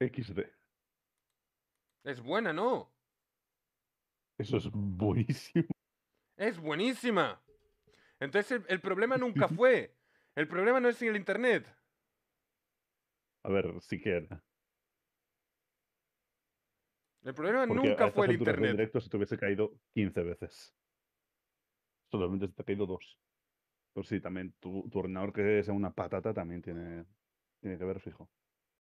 XD. Es buena, ¿no? Eso es buenísimo. Es buenísima. Entonces el, problema nunca fue. El problema no es en el internet. A ver, si quiera. El problema nunca fue el internet. directo si te hubiese caído 15 veces. Solamente se te ha caído dos. por si también tu, tu ordenador que sea una patata también tiene, tiene que ver, fijo.